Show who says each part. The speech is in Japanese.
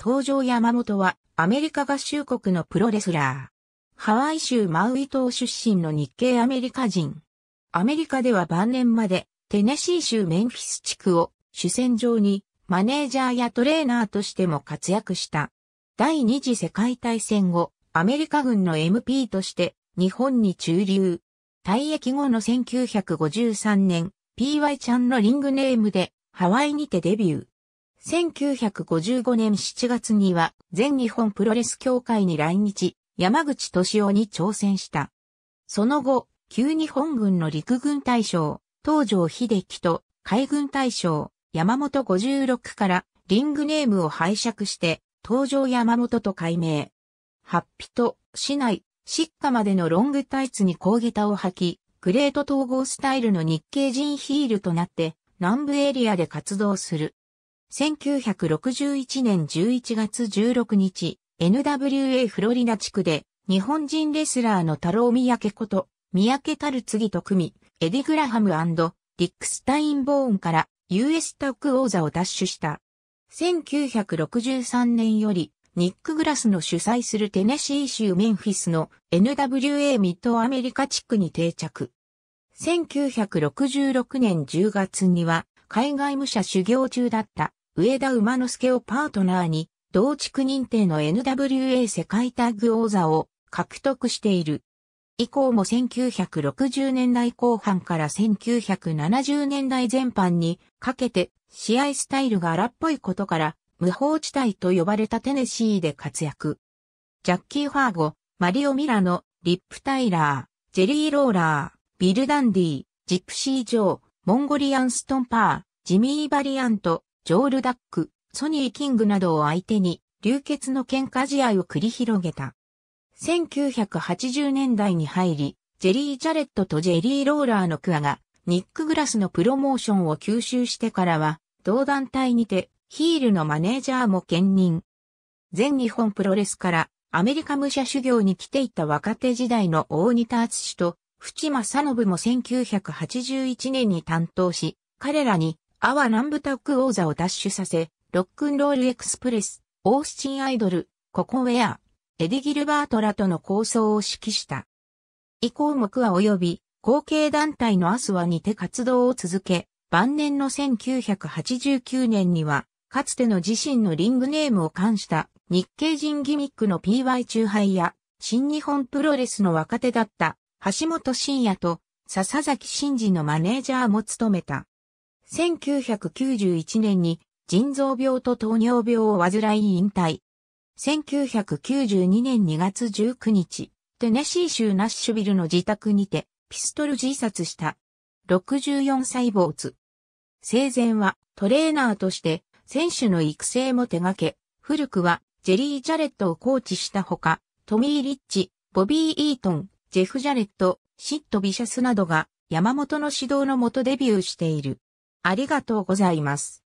Speaker 1: 登場山本はアメリカ合衆国のプロレスラー。ハワイ州マウイ島出身の日系アメリカ人。アメリカでは晩年までテネシー州メンフィス地区を主戦場にマネージャーやトレーナーとしても活躍した。第二次世界大戦後、アメリカ軍の MP として日本に駐留。退役後の1953年、PY ちゃんのリングネームでハワイにてデビュー。1955年7月には全日本プロレス協会に来日、山口敏夫に挑戦した。その後、旧日本軍の陸軍大将、東条秀樹と海軍大将、山本56からリングネームを拝借して、東条山本と改名。ハッピと、市内、シッまでのロングタイツに高下駄を履き、グレート統合スタイルの日系人ヒールとなって、南部エリアで活動する。1961年11月16日、NWA フロリダ地区で、日本人レスラーの太郎三宅こと、三宅たる次と組、エディ・グラハムディック・スタインボーンから US タック王座を奪取した。1963年より、ニック・グラスの主催するテネシー州メンフィスの NWA ミッドアメリカ地区に定着。1966年10月には、海外武者修行中だった上田馬之助をパートナーに、同地区認定の NWA 世界タッグ王座を獲得している。以降も1960年代後半から1970年代前半にかけて試合スタイルが荒っぽいことから無法地帯と呼ばれたテネシーで活躍。ジャッキー・ファーゴ、マリオ・ミラノ、リップ・タイラー、ジェリー・ローラー、ビル・ダンディ、ジプシー・ジョー、モンゴリアン・ストンパー、ジミー・バリアント、ジョール・ダック、ソニー・キングなどを相手に流血の喧嘩試合を繰り広げた。1980年代に入り、ジェリー・ジャレットとジェリー・ローラーのクアが、ニック・グラスのプロモーションを吸収してからは、同団体にて、ヒールのマネージャーも兼任。全日本プロレスから、アメリカ武者修行に来ていた若手時代の大仁田敦と、淵正信も1981年に担当し、彼らにアワ南ンブタック王座を奪取させ、ロックンロールエクスプレス、オースチンアイドル、ココウェア、エディ・ギルバートらとの構想を指揮した。以降目は及び、後継団体のアスワにて活動を続け、晩年の1989年には、かつての自身のリングネームを冠した日系人ギミックの PY 中杯や、新日本プロレスの若手だった橋本真也と笹崎真二のマネージャーも務めた。1991年に腎臓病と糖尿病を患い引退。1992年2月19日、テネシー州ナッシュビルの自宅にてピストル自殺した。64歳主。生前はトレーナーとして選手の育成も手掛け、古くはジェリー・ジャレットをコーチしたほか、トミー・リッチ、ボビー・イートン、ジェフ・ジャレット、シット・ビシャスなどが山本の指導のもとデビューしている。ありがとうございます。